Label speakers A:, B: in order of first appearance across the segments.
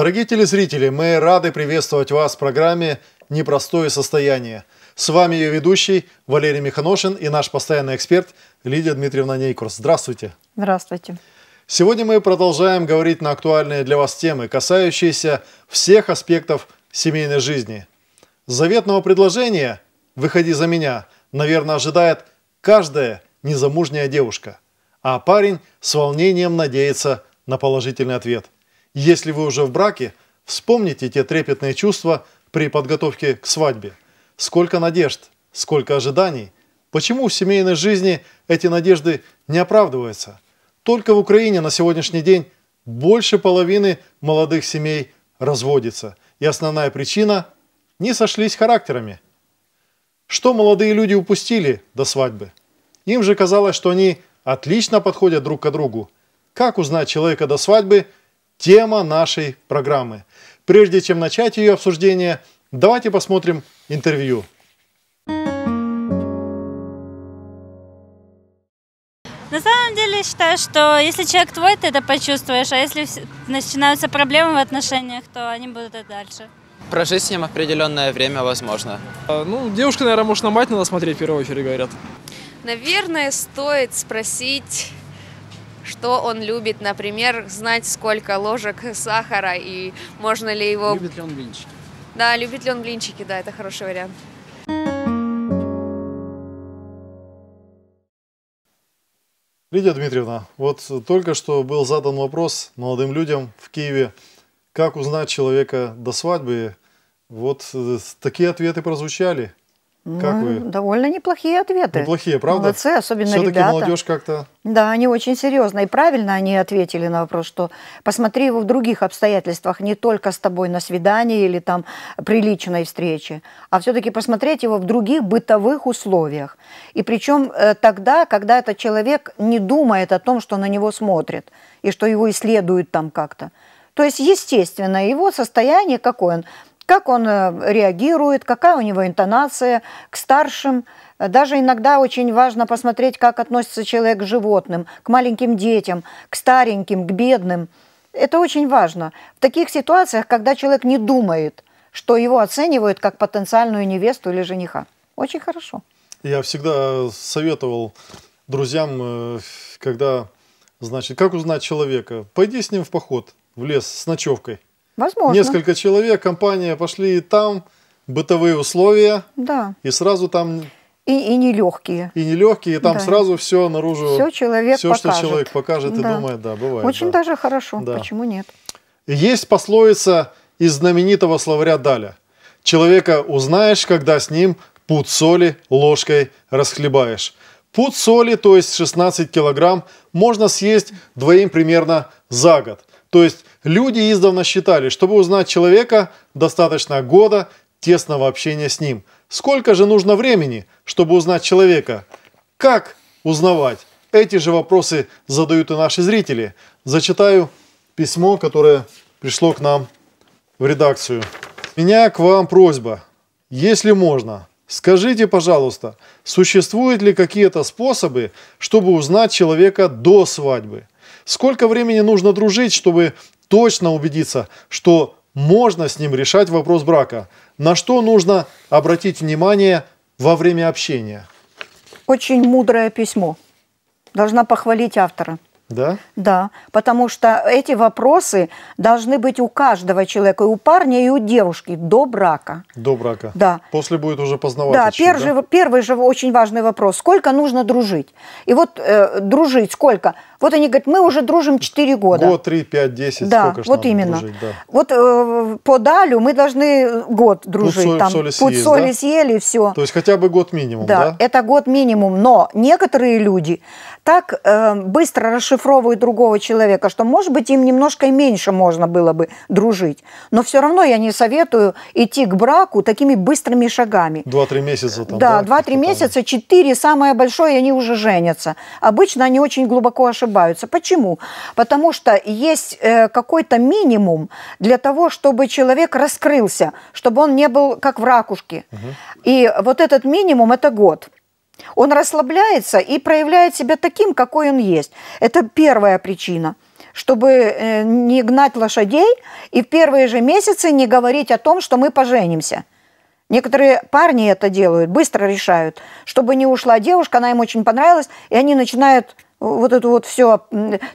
A: Дорогие телезрители, мы рады приветствовать вас в программе «Непростое состояние». С вами ее ведущий Валерий Миханошин и наш постоянный эксперт Лидия Дмитриевна Нейкурс. Здравствуйте.
B: Здравствуйте.
A: Сегодня мы продолжаем говорить на актуальные для вас темы, касающиеся всех аспектов семейной жизни. Заветного предложения «Выходи за меня» наверное ожидает каждая незамужняя девушка, а парень с волнением надеется на положительный ответ – если вы уже в браке, вспомните те трепетные чувства при подготовке к свадьбе. Сколько надежд, сколько ожиданий. Почему в семейной жизни эти надежды не оправдываются? Только в Украине на сегодняшний день больше половины молодых семей разводится. И основная причина – не сошлись характерами. Что молодые люди упустили до свадьбы? Им же казалось, что они отлично подходят друг к другу. Как узнать человека до свадьбы – тема нашей программы. Прежде чем начать ее обсуждение, давайте посмотрим интервью. На самом деле считаю, что если человек
B: твой, ты это почувствуешь, а если начинаются проблемы в отношениях, то они будут и дальше.
C: Прожить с ним определенное время возможно. А, ну, девушка, наверное, может, на мать надо смотреть в первую очередь, говорят.
B: Наверное, стоит спросить что он любит, например, знать, сколько ложек сахара и можно ли его... Любит ли он блинчики? Да, любит ли он блинчики, да, это хороший вариант.
A: Лидия Дмитриевна, вот только что был задан вопрос молодым людям в Киеве, как узнать человека до свадьбы. Вот э, такие ответы прозвучали. Как ну, вы?
B: Довольно неплохие ответы. Неплохие, правда? Молодцы, особенно Все-таки ребята. молодежь как-то... Да, они очень серьезно и правильно они ответили на вопрос, что посмотри его в других обстоятельствах, не только с тобой на свидании или там приличной встрече, а все-таки посмотреть его в других бытовых условиях. И причем э, тогда, когда этот человек не думает о том, что на него смотрит и что его исследуют там как-то. То есть, естественно, его состояние какое он – как он э, реагирует, какая у него интонация к старшим. Даже иногда очень важно посмотреть, как относится человек к животным, к маленьким детям, к стареньким, к бедным. Это очень важно. В таких ситуациях, когда человек не думает, что его оценивают как потенциальную невесту или жениха. Очень хорошо.
A: Я всегда советовал друзьям, э, когда, значит, как узнать человека? Пойди с ним в поход, в лес с ночевкой.
B: Возможно. Несколько
A: человек, компания пошли и там, бытовые условия. Да. И сразу там...
B: И, и нелегкие.
A: И нелегкие, и там да. сразу все наружу. Все человек Все, покажет. что человек покажет да. и думает, да, бывает. Очень да.
B: даже хорошо, да. почему нет?
A: Есть пословица из знаменитого словаря Даля. Человека узнаешь, когда с ним пуд соли ложкой расхлебаешь. Пуд соли, то есть 16 килограмм, можно съесть двоим примерно за год. То есть Люди издавна считали, чтобы узнать человека, достаточно года тесного общения с ним. Сколько же нужно времени, чтобы узнать человека? Как узнавать? Эти же вопросы задают и наши зрители. Зачитаю письмо, которое пришло к нам в редакцию. меня к вам просьба, если можно, скажите, пожалуйста, существуют ли какие-то способы, чтобы узнать человека до свадьбы? Сколько времени нужно дружить, чтобы точно убедиться, что можно с ним решать вопрос брака. На что нужно обратить внимание во время общения?
B: Очень мудрое письмо. Должна похвалить автора. Да? Да, потому что эти вопросы должны быть у каждого человека, и у парня, и у девушки
A: до брака. До брака. Да. После будет уже познаваться. Да, первый,
B: да? первый же очень важный вопрос. Сколько нужно дружить? И вот э, дружить сколько? Вот они говорят, мы уже дружим
A: 4 года. Год, 3, 5, 10, да, сколько же вот именно. Дружить, да.
B: Вот э, по Далю мы должны год дружить. Путь там, соли, съесть, соли да? съели, все.
A: То есть хотя бы год минимум, да? Да,
B: это год минимум. Но некоторые люди так э, быстро расшифровывают другого человека, что, может быть, им немножко и меньше можно было бы дружить. Но все равно я не советую идти к браку такими быстрыми шагами.
A: Два-три месяца там, да? Да,
B: два-три месяца, четыре, самое большое, они уже женятся. Обычно они очень глубоко ошибаются ошибаются. Почему? Потому что есть э, какой-то минимум для того, чтобы человек раскрылся, чтобы он не был как в ракушке. Угу. И вот этот минимум – это год. Он расслабляется и проявляет себя таким, какой он есть. Это первая причина чтобы э, не гнать лошадей и в первые же месяцы не говорить о том, что мы поженимся. Некоторые парни это делают, быстро решают. Чтобы не ушла девушка, она им очень понравилась, и они начинают вот это вот все,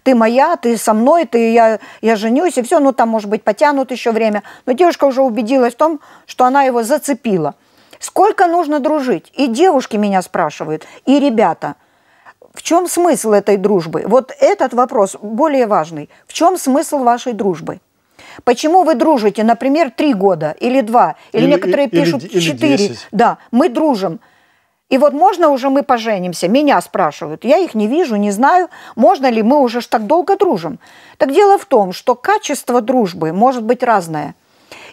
B: ты моя, ты со мной, ты я, я женюсь, и все, ну там, может быть, потянут еще время. Но девушка уже убедилась в том, что она его зацепила. Сколько нужно дружить? И девушки меня спрашивают, и ребята. В чем смысл этой дружбы? Вот этот вопрос более важный. В чем смысл вашей дружбы? Почему вы дружите, например, три года или два, или, или некоторые или, пишут четыре? да, мы дружим. И вот можно уже мы поженимся? Меня спрашивают. Я их не вижу, не знаю, можно ли мы уже ж так долго дружим. Так дело в том, что качество дружбы может быть разное.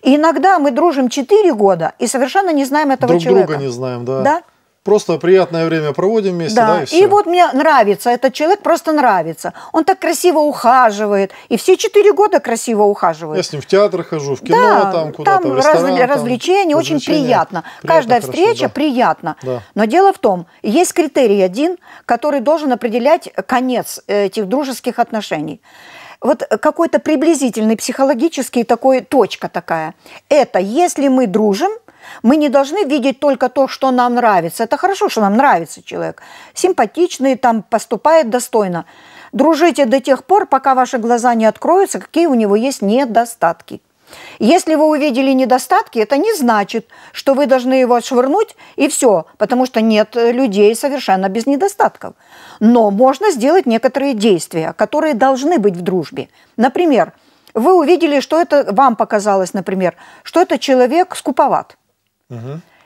B: И иногда мы дружим 4 года и совершенно не знаем этого Друг человека. Друг друга
A: не знаем, да. Да. Просто приятное время проводим вместе, да, да и, все. и вот
B: мне нравится, этот человек просто нравится. Он так красиво ухаживает, и все четыре года красиво ухаживает. Я
A: с ним в театр хожу, в кино да, там куда-то, там,
B: ресторан, разв... там развлечения, очень приятно. приятно Каждая хорошо, встреча да. приятна. Да. Но дело в том, есть критерий один, который должен определять конец этих дружеских отношений вот какой-то приблизительный психологический такой точка такая. Это если мы дружим, мы не должны видеть только то, что нам нравится. Это хорошо, что нам нравится человек. Симпатичный, там поступает достойно. Дружите до тех пор, пока ваши глаза не откроются, какие у него есть недостатки. Если вы увидели недостатки, это не значит, что вы должны его отшвырнуть и все, потому что нет людей совершенно без недостатков. Но можно сделать некоторые действия, которые должны быть в дружбе. Например, вы увидели, что это вам показалось, например, что это человек скуповат –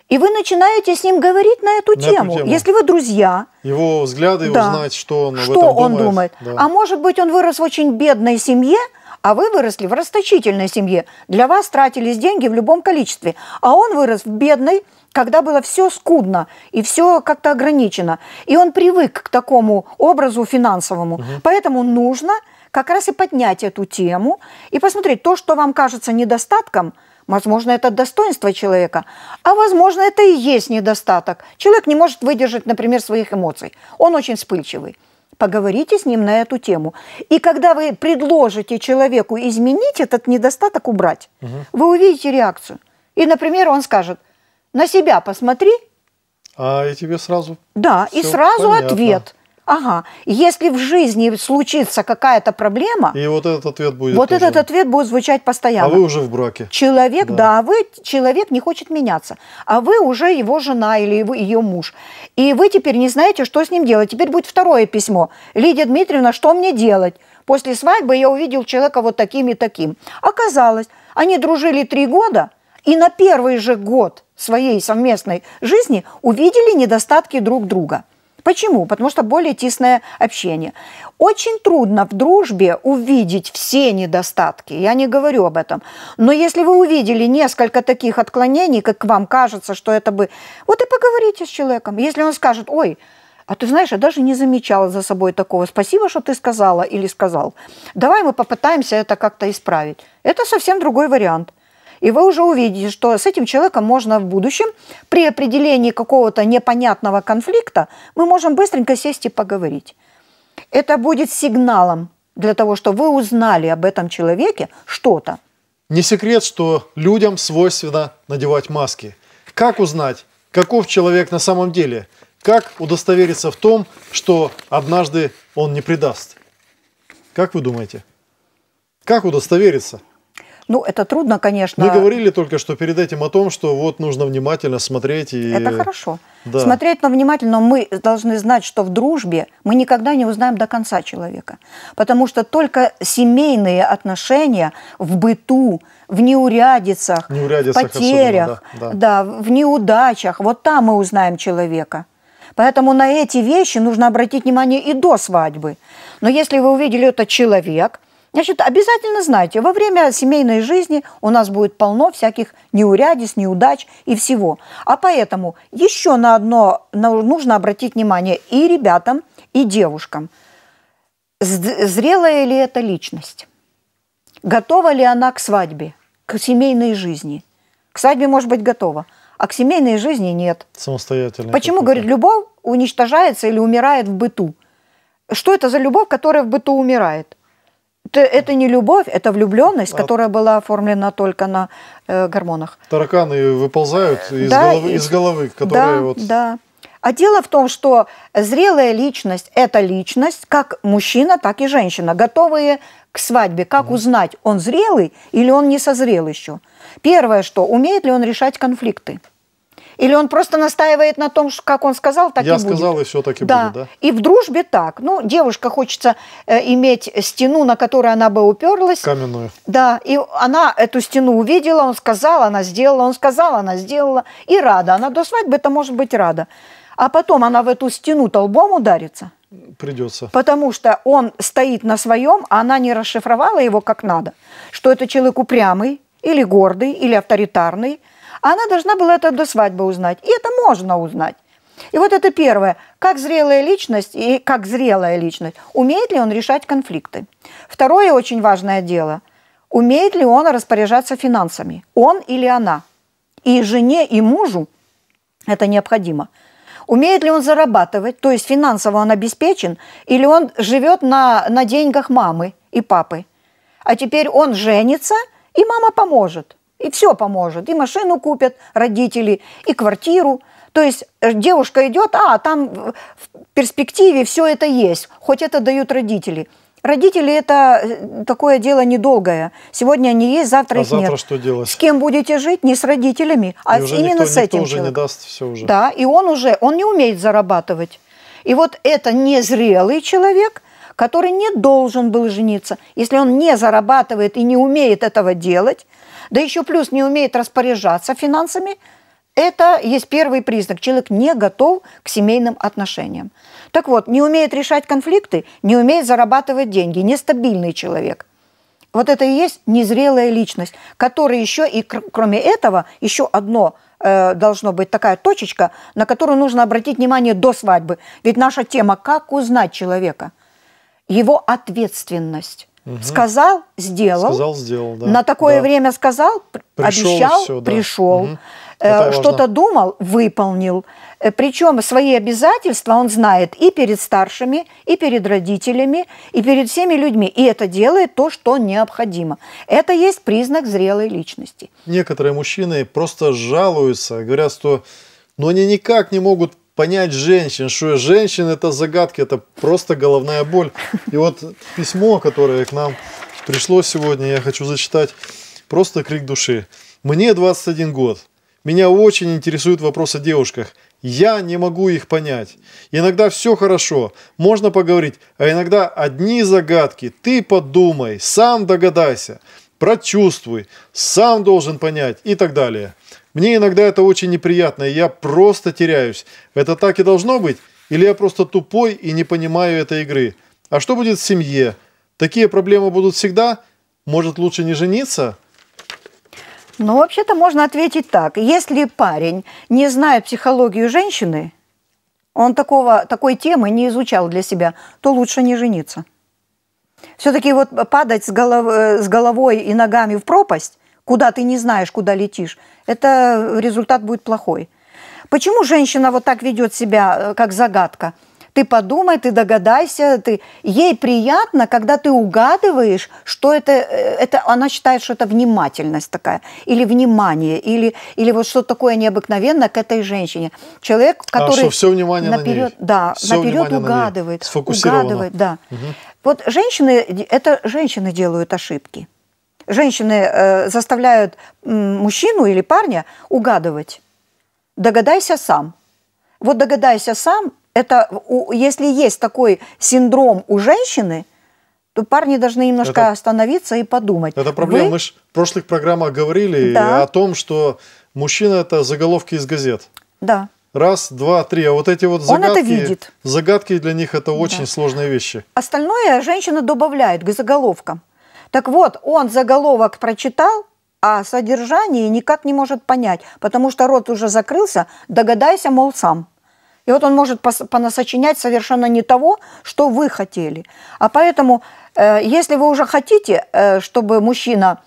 B: и вы начинаете с ним говорить на эту, на тему. эту тему. Если вы друзья.
A: Его взгляды, да. узнать, что он что об этом он думает. думает. Да. А
B: может быть, он вырос в очень бедной семье, а вы выросли в расточительной семье. Для вас тратились деньги в любом количестве. А он вырос в бедной, когда было все скудно и все как-то ограничено. И он привык к такому образу финансовому. Угу. Поэтому нужно как раз и поднять эту тему и посмотреть, то, что вам кажется недостатком – Возможно, это достоинство человека, а возможно, это и есть недостаток. Человек не может выдержать, например, своих эмоций. Он очень вспыльчивый. Поговорите с ним на эту тему. И когда вы предложите человеку изменить этот недостаток, убрать, угу. вы увидите реакцию. И, например, он скажет, на себя посмотри.
A: А и тебе сразу...
B: Да, и сразу понятно. ответ. Ага. Если в жизни случится какая-то
A: проблема... И вот этот ответ будет... Вот тоже. этот
B: ответ будет звучать постоянно. А вы уже в браке. Человек, да, да вы, человек не хочет меняться. А вы уже его жена или его, ее муж. И вы теперь не знаете, что с ним делать. Теперь будет второе письмо. Лидия Дмитриевна, что мне делать? После свадьбы я увидел человека вот таким и таким. Оказалось, они дружили три года, и на первый же год своей совместной жизни увидели недостатки друг друга – Почему? Потому что более тесное общение. Очень трудно в дружбе увидеть все недостатки, я не говорю об этом. Но если вы увидели несколько таких отклонений, как вам кажется, что это бы... Вот и поговорите с человеком. Если он скажет, ой, а ты знаешь, я даже не замечала за собой такого. Спасибо, что ты сказала или сказал. Давай мы попытаемся это как-то исправить. Это совсем другой вариант. И вы уже увидите, что с этим человеком можно в будущем, при определении какого-то непонятного конфликта, мы можем быстренько сесть и поговорить. Это будет сигналом для того, что вы узнали об этом человеке что-то.
A: Не секрет, что людям свойственно надевать маски. Как узнать, каков человек на самом деле? Как удостовериться в том, что однажды он не предаст? Как вы думаете? Как удостовериться?
B: Ну, это трудно, конечно. Мы говорили
A: только что перед этим о том, что вот нужно внимательно смотреть. И... Это хорошо. Да. Смотреть,
B: но внимательно мы должны знать, что в дружбе мы никогда не узнаем до конца человека. Потому что только семейные отношения в быту, в неурядицах, неурядицах в потерях, да, да. да, в неудачах, вот там мы узнаем человека. Поэтому на эти вещи нужно обратить внимание и до свадьбы. Но если вы увидели, это человек, Значит, обязательно знайте, во время семейной жизни у нас будет полно всяких неурядиц, неудач и всего. А поэтому еще на одно нужно обратить внимание и ребятам, и девушкам. Зрелая ли эта личность? Готова ли она к свадьбе, к семейной жизни? К свадьбе может быть готова, а к семейной жизни нет.
A: Самостоятельно.
B: Почему, говорит, любовь уничтожается или умирает в быту? Что это за любовь, которая в быту умирает? это, это не любовь, это влюбленность, а... которая была оформлена только на э, гормонах.
A: Тараканы выползают из, да, головы, из головы, которые да, вот...
B: Да, а дело в том, что зрелая личность – это личность, как мужчина, так и женщина, готовые к свадьбе. Как узнать, он зрелый или он не созрел еще? Первое, что умеет ли он решать конфликты? Или он просто настаивает на том, что, как он сказал, так Я и будет? Я сказал, и все так и да. будет, да? И в дружбе так. Ну, девушка хочется э, иметь стену, на которой она бы уперлась. Каменную. Да, и она эту стену увидела, он сказал, она сделала, он сказал, она сделала. И рада. Она до свадьбы это может быть рада. А потом она в эту стену толбом ударится. Придется. Потому что он стоит на своем, а она не расшифровала его как надо. Что это человек упрямый, или гордый, или авторитарный – она должна была это до свадьбы узнать. И это можно узнать. И вот это первое. Как зрелая личность и как зрелая личность, умеет ли он решать конфликты? Второе очень важное дело. Умеет ли он распоряжаться финансами? Он или она? И жене, и мужу это необходимо. Умеет ли он зарабатывать, то есть финансово он обеспечен, или он живет на, на деньгах мамы и папы? А теперь он женится, и мама поможет. И все поможет. И машину купят родители, и квартиру. То есть э, девушка идет, а там в перспективе все это есть, хоть это дают родители. Родители – это э, такое дело недолгое. Сегодня они есть, завтра а их завтра нет. что делать? С кем будете жить? Не с родителями, а и с, именно никто, с этим никто уже человеком. не
A: даст, все уже. Да,
B: и он уже, он не умеет зарабатывать. И вот это незрелый человек, который не должен был жениться. Если он не зарабатывает и не умеет этого делать – да еще плюс не умеет распоряжаться финансами, это есть первый признак. Человек не готов к семейным отношениям. Так вот, не умеет решать конфликты, не умеет зарабатывать деньги, нестабильный человек. Вот это и есть незрелая личность, которая еще и кроме этого, еще одно э, должно быть такая точечка, на которую нужно обратить внимание до свадьбы. Ведь наша тема – как узнать человека? Его ответственность. Угу. Сказал, сделал. Сказал,
A: сделал, да. На такое да.
B: время сказал, пришел, обещал, все, да. пришел. Угу. что-то думал, выполнил. Э, Причем свои обязательства он знает и перед старшими, и перед родителями, и перед всеми людьми. И это делает то, что необходимо. Это есть признак зрелой личности.
A: Некоторые мужчины просто жалуются, говорят, что но «Ну, они никак не могут понять женщин, что женщины это загадки, это просто головная боль. И вот письмо, которое к нам пришло сегодня, я хочу зачитать, просто крик души. Мне 21 год. Меня очень интересуют вопросы о девушках. Я не могу их понять. Иногда все хорошо, можно поговорить, а иногда одни загадки. Ты подумай, сам догадайся, прочувствуй, сам должен понять и так далее. Мне иногда это очень неприятно, и я просто теряюсь. Это так и должно быть? Или я просто тупой и не понимаю этой игры? А что будет в семье? Такие проблемы будут всегда? Может, лучше не жениться?
B: Ну, вообще-то можно ответить так. Если парень не знает психологию женщины, он такого, такой темы не изучал для себя, то лучше не жениться. Все-таки вот падать с, голов, э, с головой и ногами в пропасть куда ты не знаешь, куда летишь, это результат будет плохой. Почему женщина вот так ведет себя, э, как загадка? Ты подумай, ты догадайся, ты... ей приятно, когда ты угадываешь, что это, э, это, она считает, что это внимательность такая, или внимание, или, или вот что такое необыкновенное к этой женщине. Человек, а, который... А что, все внимание наперед, на ней. Да, все наперед угадывает. На ней. Сфокусировано. Угадывает, да. Угу. Вот женщины, это женщины делают ошибки женщины э, заставляют мужчину или парня угадывать. Догадайся сам. Вот догадайся сам, это у, если есть такой синдром у женщины, то парни должны немножко это, остановиться и подумать. Это проблема. Вы... Мы
A: же в прошлых программах говорили да. о том, что мужчина это заголовки из газет. Да. Раз, два, три. А вот эти вот загадки, Он это видит. загадки для них это очень да. сложные вещи.
B: Остальное женщина добавляет к заголовкам. Так вот, он заголовок прочитал, а содержание никак не может понять, потому что рот уже закрылся, догадайся, мол, сам. И вот он может понасочинять совершенно не того, что вы хотели. А поэтому, э, если вы уже хотите, э, чтобы мужчина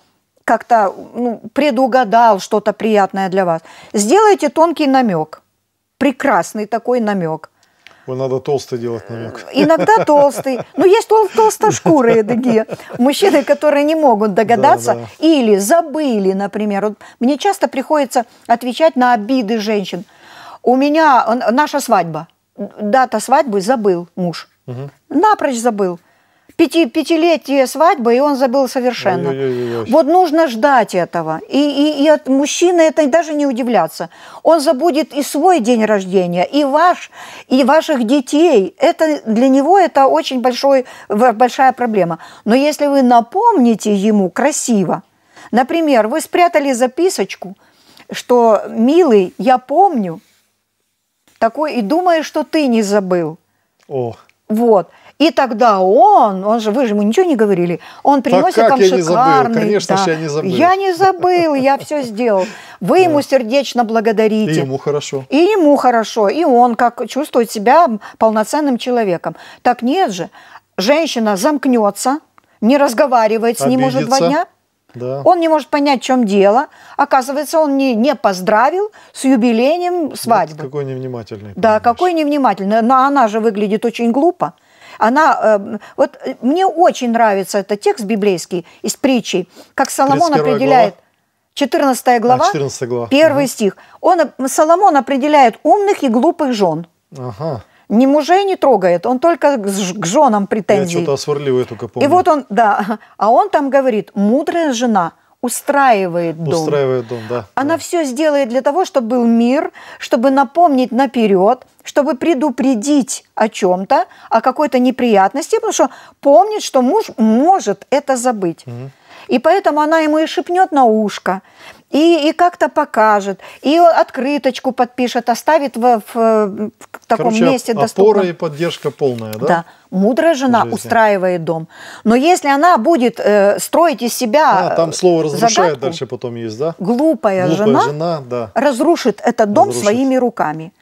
B: как-то ну, предугадал что-то приятное для вас, сделайте тонкий намек, прекрасный такой намек –
A: его надо толстый делать намек. Э, иногда толстый. Но есть
B: тол толстошкурые такие мужчины, которые не могут догадаться да, да. или забыли, например. Вот мне часто приходится отвечать на обиды женщин. У меня наша свадьба. Дата свадьбы забыл муж. Угу. Напрочь забыл пяти, пятилетие свадьбы, и он забыл совершенно. Ой, ой, ой, вот нужно ждать этого. И, и, и от мужчины это даже не удивляться. Он забудет и свой день рождения, и ваш, и ваших детей. Это для него это очень большой, большая проблема. Но если вы напомните ему красиво, например, вы спрятали записочку, что «милый, я помню», такой и думаешь, что ты не забыл. О. Вот. И тогда он, он же, вы же ему ничего не говорили, он приносит так вам я шикарный. Не Конечно, да. я не забыл. Я не забыл, я все сделал. Вы ему сердечно благодарите. И ему хорошо. И ему хорошо. И он как чувствует себя полноценным человеком. Так нет же. Женщина замкнется, не разговаривает с ним уже два дня. Да. Он не может понять, в чем дело. Оказывается, он не, не поздравил с юбилеем свадьбы. Вот
A: какой невнимательный. Да,
B: понимаешь. какой невнимательный. Но она же выглядит очень глупо. Она, эм, вот э, мне очень нравится этот текст библейский из притчи, как Соломон определяет. Глава. 14 а, глава, а, 14 глава. 1 угу. стих. Он, Соломон определяет умных и глупых жен. Ага. Ни мужей не трогает, он только к женам претензий. Я что-то
A: осварливаю только помню. И вот
B: он, да, а он там говорит, мудрая жена – устраивает дом. Устраивает дом, да. Она да. все сделает для того, чтобы был мир, чтобы напомнить наперед, чтобы предупредить о чем-то, о какой-то неприятности, потому что помнит, что муж может это забыть. Угу. И поэтому она ему и шепнет на ушко, и, и как-то покажет, и открыточку подпишет, оставит в, в, в таком Короче, месте опора доступном. опора и
A: поддержка полная, да? Да.
B: Мудрая жена Жизнь. устраивает дом. Но если она будет э, строить из себя А, там слово «разрушает» загадку, дальше
A: потом есть, да? Глупая, глупая жена, жена да.
B: разрушит этот дом разрушит. своими руками.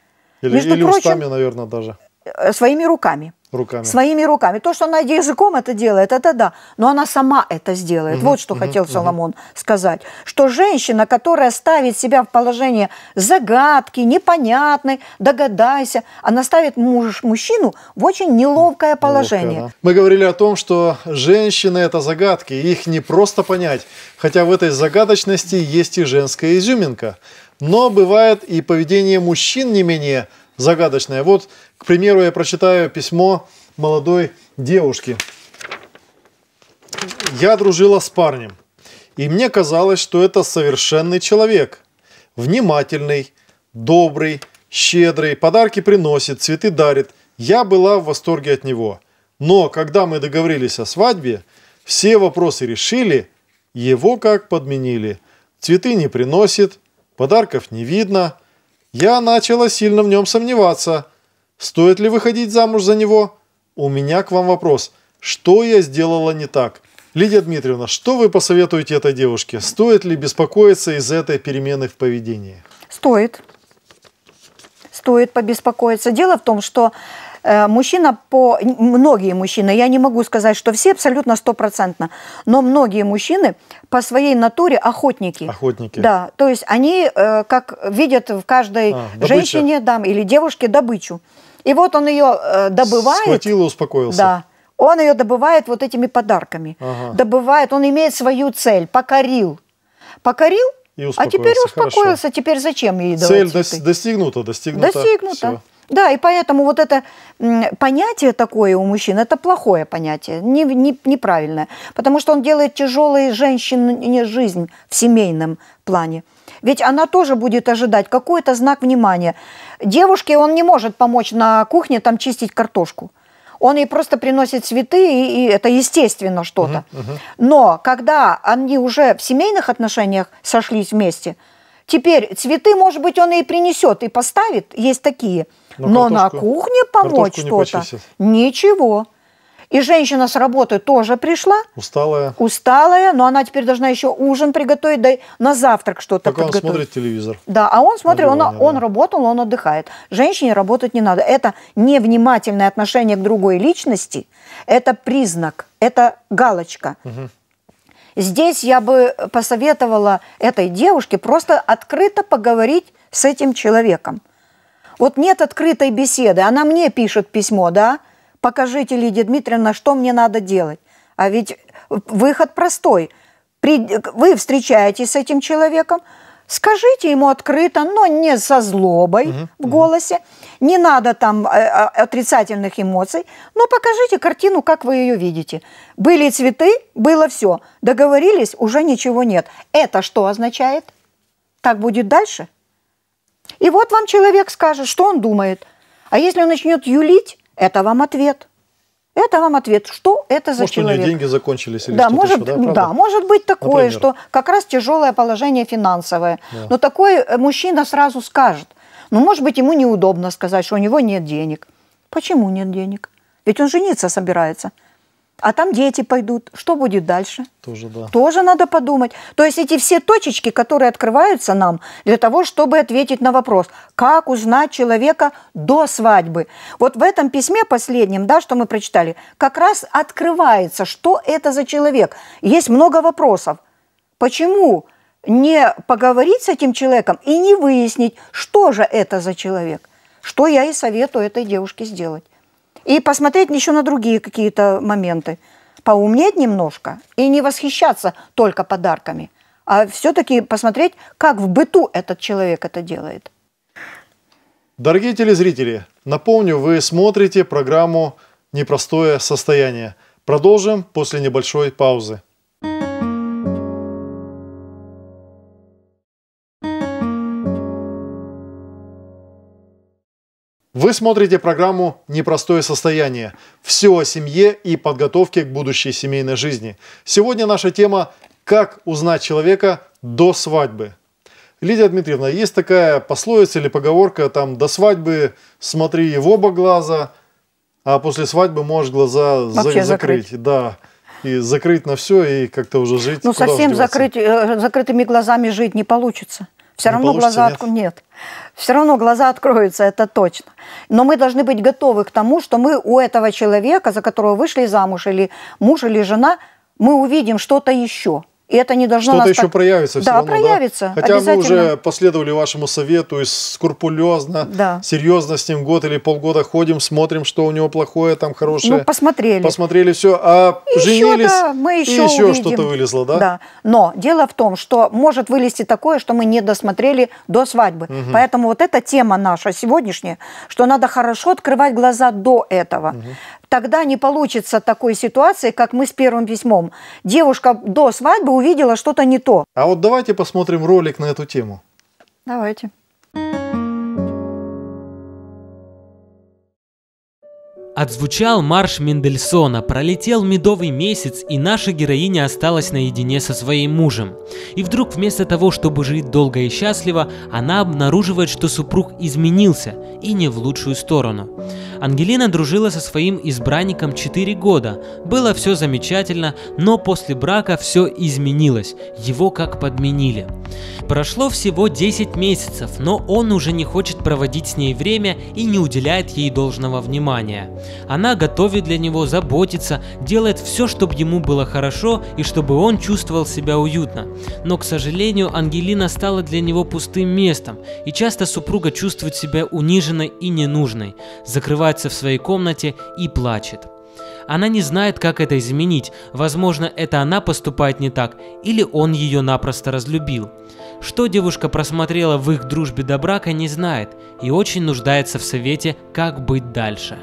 A: Или, Между или прочим, устами, наверное, даже.
B: Э, своими руками
A: руками. Своими
B: руками. То, что она языком это делает, это да. Но она сама это сделает. Угу, вот что угу, хотел угу. Соломон сказать. Что женщина, которая ставит себя в положение загадки, непонятной, догадайся, она ставит муж, мужчину в очень неловкое положение. Неловкое,
A: да. Мы говорили о том, что женщины – это загадки, их не просто понять. Хотя в этой загадочности есть и женская изюминка. Но бывает и поведение мужчин не менее – загадочное. Вот, к примеру, я прочитаю письмо молодой девушки. Я дружила с парнем, и мне казалось, что это совершенный человек. Внимательный, добрый, щедрый, подарки приносит, цветы дарит. Я была в восторге от него. Но когда мы договорились о свадьбе, все вопросы решили, его как подменили. Цветы не приносит, подарков не видно – я начала сильно в нем сомневаться. Стоит ли выходить замуж за него? У меня к вам вопрос. Что я сделала не так? Лидия Дмитриевна, что вы посоветуете этой девушке? Стоит ли беспокоиться из-за этой перемены в поведении?
B: Стоит стоит побеспокоиться. Дело в том, что э, мужчина по... Многие мужчины, я не могу сказать, что все абсолютно стопроцентно, но многие мужчины по своей натуре охотники. Охотники. Да, то есть они э, как видят в каждой а, женщине дам или девушке добычу. И вот он ее э, добывает. Схватил и успокоился. Да. Он ее добывает вот этими подарками. Ага. Добывает, он имеет свою цель, покорил. Покорил, и успокоился. А теперь успокоился, Хорошо. теперь зачем ей давать Цель цветы?
A: достигнута, достигнута. Достигнута. Все.
B: Да, и поэтому вот это понятие такое у мужчин, это плохое понятие, не, не, неправильное, потому что он делает тяжелой женщине жизнь в семейном плане. Ведь она тоже будет ожидать какой-то знак внимания. Девушке он не может помочь на кухне там чистить картошку он ей просто приносит цветы, и, и это естественно что-то. Угу, угу. Но когда они уже в семейных отношениях сошлись вместе, теперь цветы, может быть, он ей принесет и поставит, есть такие, но, ну, но на кухне помочь что-то ничего. И женщина с работы тоже пришла. Усталая. Усталая, но она теперь должна еще ужин приготовить, да на завтрак что-то Пока подготовить. он смотрит телевизор. Да, а он смотрит, он, он работал, он отдыхает. Женщине работать не надо. Это невнимательное отношение к другой личности, это признак, это галочка. Угу. Здесь я бы посоветовала этой девушке просто открыто поговорить с этим человеком. Вот нет открытой беседы. Она мне пишет письмо, да? Покажите, Лидия Дмитриевна, что мне надо делать. А ведь выход простой. Вы встречаетесь с этим человеком, скажите ему открыто, но не со злобой угу, в голосе, угу. не надо там э, э, отрицательных эмоций, но покажите картину, как вы ее видите. Были цветы, было все, договорились, уже ничего нет. Это что означает? Так будет дальше? И вот вам человек скажет, что он думает. А если он начнет юлить, это вам ответ. Это вам ответ, что это за может, человек. Может, у нее деньги
A: закончились или да, может, еще, да, да,
B: может быть такое, Например. что как раз тяжелое положение финансовое. Да. Но такой э, мужчина сразу скажет, ну, может быть, ему неудобно сказать, что у него нет денег. Почему нет денег? Ведь он жениться собирается а там дети пойдут. Что будет дальше? Тоже, да. Тоже надо подумать. То есть эти все точечки, которые открываются нам для того, чтобы ответить на вопрос, как узнать человека до свадьбы. Вот в этом письме последнем, да, что мы прочитали, как раз открывается, что это за человек. Есть много вопросов. Почему не поговорить с этим человеком и не выяснить, что же это за человек? Что я и советую этой девушке сделать и посмотреть еще на другие какие-то моменты. Поумнеть немножко и не восхищаться только подарками, а все-таки посмотреть, как в быту этот человек это делает.
A: Дорогие телезрители, напомню, вы смотрите программу «Непростое состояние». Продолжим после небольшой паузы. Вы смотрите программу «Непростое состояние». Все о семье и подготовке к будущей семейной жизни. Сегодня наша тема «Как узнать человека до свадьбы». Лидия Дмитриевна, есть такая пословица или поговорка, там, до свадьбы смотри в оба глаза, а после свадьбы можешь глаза закрыть. закрыть. Да и закрыть на все и как-то уже жить. Ну, совсем закрыть,
B: э, закрытыми глазами жить не получится. Все не равно глаза нет. Отк... нет. Все равно глаза откроются, это точно. Но мы должны быть готовы к тому, что мы у этого человека, за которого вышли замуж, или муж, или жена, мы увидим что-то еще – и это не должно Что-то нас еще так... проявится да, равно, проявится. Да? Хотя мы уже
A: последовали вашему совету и скрупулезно, да. серьезно с ним год или полгода ходим, смотрим, что у него плохое, там хорошее. Ну, посмотрели. Посмотрели все, а и женились, еще, да, мы еще и еще что-то вылезло, да? Да.
B: Но дело в том, что может вылезти такое, что мы не досмотрели до свадьбы. Угу. Поэтому вот эта тема наша сегодняшняя, что надо хорошо открывать глаза до этого. Угу тогда не получится такой ситуации, как мы с первым письмом.
A: Девушка до свадьбы увидела что-то не то. А вот давайте посмотрим ролик на эту тему.
B: Давайте.
C: Отзвучал марш Мендельсона, пролетел медовый месяц, и наша героиня осталась наедине со своим мужем. И вдруг вместо того, чтобы жить долго и счастливо, она обнаруживает, что супруг изменился, и не в лучшую сторону. Ангелина дружила со своим избранником 4 года, было все замечательно, но после брака все изменилось, его как подменили. Прошло всего 10 месяцев, но он уже не хочет проводить с ней время и не уделяет ей должного внимания. Она готовит для него, заботится, делает все, чтобы ему было хорошо и чтобы он чувствовал себя уютно. Но, к сожалению, Ангелина стала для него пустым местом, и часто супруга чувствует себя униженной и ненужной, закрывается в своей комнате и плачет. Она не знает, как это изменить. Возможно, это она поступает не так, или он ее напросто разлюбил. Что девушка просмотрела в их дружбе до брака, не знает и очень нуждается в совете, как быть дальше.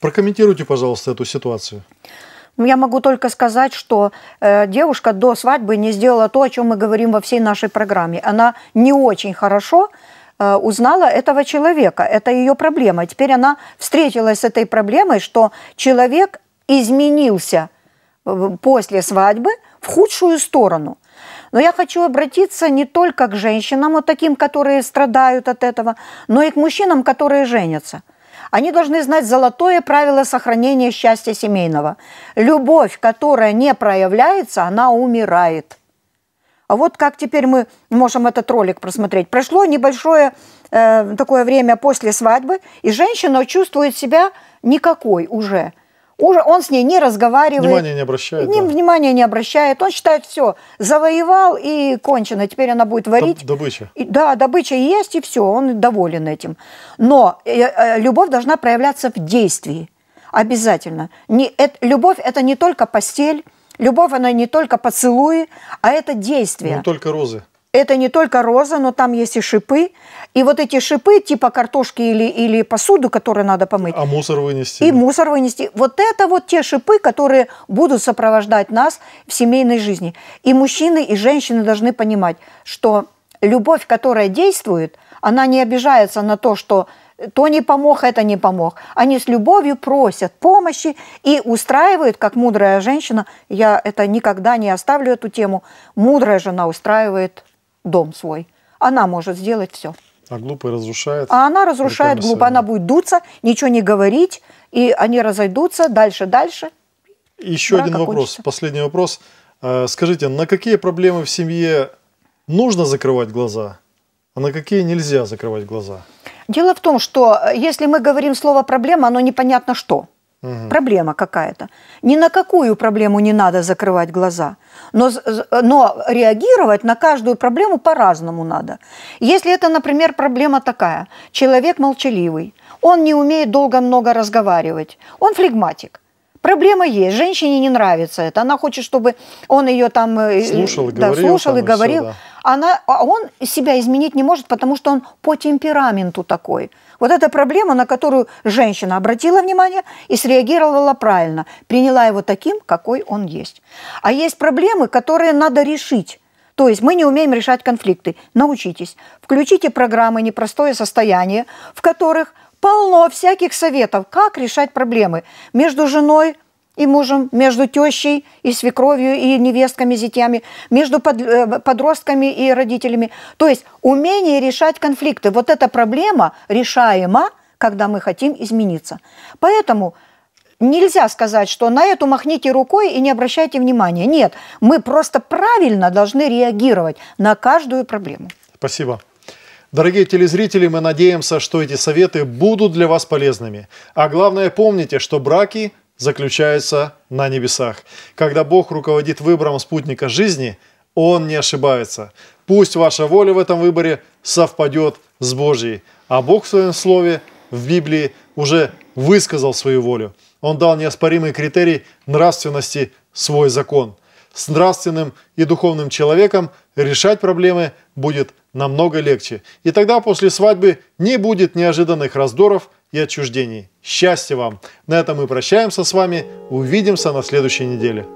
A: Прокомментируйте, пожалуйста, эту ситуацию.
B: Я могу только сказать, что э, девушка до свадьбы не сделала то, о чем мы говорим во всей нашей программе. Она не очень хорошо э, узнала этого человека. Это ее проблема. Теперь она встретилась с этой проблемой, что человек изменился э, после свадьбы в худшую сторону. Но я хочу обратиться не только к женщинам, вот таким, которые страдают от этого, но и к мужчинам, которые женятся – они должны знать золотое правило сохранения счастья семейного. Любовь, которая не проявляется, она умирает. А вот как теперь мы можем этот ролик просмотреть. Прошло небольшое э, такое время после свадьбы, и женщина чувствует себя никакой уже – уже он с ней не разговаривает. Внимания не
A: обращает. Ним
B: да. внимания не обращает. Он считает, все, завоевал и кончено. Теперь она будет варить. Добыча. И, да, добыча есть, и все, он доволен этим. Но э, э, любовь должна проявляться в действии. Обязательно. Не, э, любовь – это не только постель, любовь – она не только поцелуи, а это действие. Не только розы это не только роза, но там есть и шипы. И вот эти шипы, типа картошки или, или посуду, которую надо помыть. А мусор вынести. И мусор вынести. Вот это вот те шипы, которые будут сопровождать нас в семейной жизни. И мужчины, и женщины должны понимать, что любовь, которая действует, она не обижается на то, что то не помог, это не помог. Они с любовью просят помощи и устраивают, как мудрая женщина, я это никогда не оставлю эту тему, мудрая жена устраивает дом свой. Она может сделать все.
A: А глупый разрушает. А она разрушает глупо. Она
B: будет дуться, ничего не говорить, и они разойдутся дальше, дальше.
A: Еще Драка один вопрос, кончится. последний вопрос. Э, скажите, на какие проблемы в семье нужно закрывать глаза, а на какие нельзя закрывать глаза?
B: Дело в том, что э, если мы говорим слово «проблема», оно непонятно что – Угу. Проблема какая-то. Ни на какую проблему не надо закрывать глаза. Но, но реагировать на каждую проблему по-разному надо. Если это, например, проблема такая. Человек молчаливый. Он не умеет долго-много разговаривать. Он флегматик. Проблема есть. Женщине не нравится это. Она хочет, чтобы он ее там э, слушал и да, говорил. Слушал там и говорил. Все, да она, а он себя изменить не может, потому что он по темпераменту такой. Вот эта проблема, на которую женщина обратила внимание и среагировала правильно, приняла его таким, какой он есть. А есть проблемы, которые надо решить. То есть мы не умеем решать конфликты. Научитесь. Включите программы «Непростое состояние», в которых полно всяких советов, как решать проблемы между женой, и мужем, между тещей и свекровью, и невестками, зятями, между э, подростками и родителями. То есть умение решать конфликты. Вот эта проблема решаема, когда мы хотим измениться. Поэтому нельзя сказать, что на эту махните рукой и не обращайте внимания. Нет, мы просто правильно должны реагировать на каждую проблему.
A: Спасибо. Дорогие телезрители, мы надеемся, что эти советы будут для вас полезными. А главное, помните, что браки – заключается на небесах. Когда Бог руководит выбором спутника жизни, Он не ошибается. Пусть ваша воля в этом выборе совпадет с Божьей. А Бог в своем слове в Библии уже высказал свою волю. Он дал неоспоримый критерий нравственности свой закон. С нравственным и духовным человеком решать проблемы будет намного легче. И тогда после свадьбы не будет неожиданных раздоров и отчуждений. Счастья вам! На этом мы прощаемся с вами. Увидимся на следующей неделе.